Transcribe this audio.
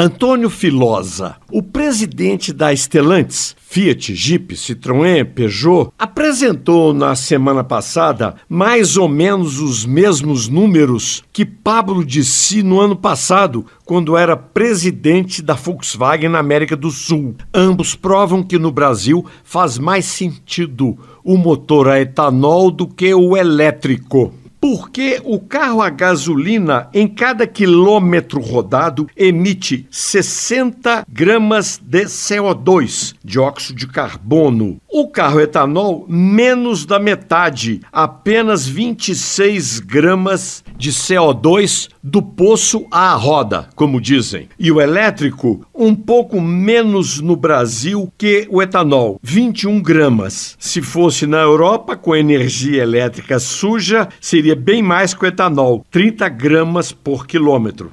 Antônio Filosa, o presidente da Stellantis, Fiat, Jeep, Citroën, Peugeot, apresentou na semana passada mais ou menos os mesmos números que Pablo disse no ano passado, quando era presidente da Volkswagen na América do Sul. Ambos provam que no Brasil faz mais sentido o motor a etanol do que o elétrico porque o carro a gasolina, em cada quilômetro rodado, emite 60 gramas de CO2, dióxido de carbono. O carro etanol, menos da metade, apenas 26 gramas de CO2 do poço à roda, como dizem. E o elétrico, um pouco menos no Brasil que o etanol, 21 gramas. Se fosse na Europa, com energia elétrica suja, seria bem mais que o etanol, 30 gramas por quilômetro.